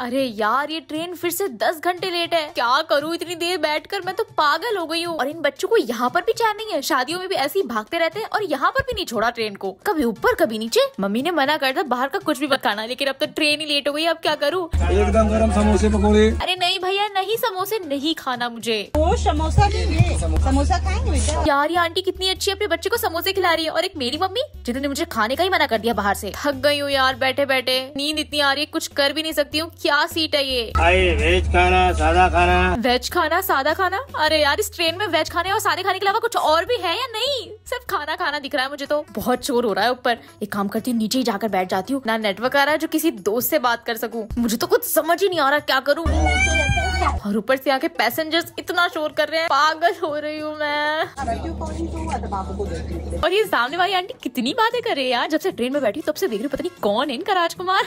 अरे यार ये ट्रेन फिर से दस घंटे लेट है क्या करूँ इतनी देर बैठकर मैं तो पागल हो गई हूँ और इन बच्चों को यहाँ पर भी चैन नहीं है शादियों में भी ऐसे ही भागते रहते हैं और यहाँ पर भी नहीं छोड़ा ट्रेन को कभी ऊपर कभी नीचे मम्मी ने मना कर दिया बाहर का कुछ भी बताना लेकिन अब तो ट्रेन ही लेट हो गई अब क्या करूँ एकदम गर्म समोसे पकौड़े अरे नहीं समोसे नहीं खाना मुझे वो समोसा नहीं समोसा खाएंगे बेटा यार ये आंटी कितनी अच्छी अपने बच्चे को समोसे खिला रही है और एक मेरी मम्मी जिन्होंने मुझे खाने का ही मना कर दिया बाहर से थक गई हूँ यार बैठे बैठे नींद इतनी आ रही है कुछ कर भी नहीं सकती हूँ क्या सीट है ये वेज खाना सादा खाना वेज खाना सादा खाना अरे यार इस ट्रेन में वेज खाने और सादे खाने के अलावा कुछ और भी है या नहीं सिर्फ खाना खाना दिख रहा है मुझे तो बहुत शोर हो रहा है ऊपर एक काम करती हूँ नीचे ही जाकर बैठ जाती हूँ ना नेटवर्क आ रहा है जो किसी दोस्त से बात कर सकूँ मुझे तो कुछ समझ ही नहीं आ रहा क्या करूँ और ऊपर से आके पैसेंजर्स इतना शोर कर रहे हैं पागल हो रही हूँ मैं और ये सामने वाली आंटी कितनी बातें कर रही है यार जब से ट्रेन में बैठी तब से देख रही पता नहीं कौन है इनका राजकुमार